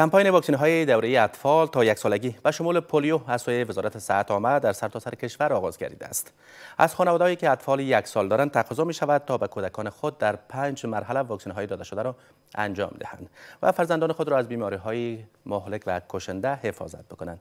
کمپاین واکسین های دوره اطفال تا یک سالگی و شمول پولیو از سوی وزارت صحت آمد در سرتاسر سر کشور آغاز گردیده است از هایی که اطفال یک سال دارند تقاضا می شود تا به کودکان خود در پنج مرحله واکسن های داده شده را انجام دهند و فرزندان خود را از بیماری های مهلک و کشنده حفاظت بکنند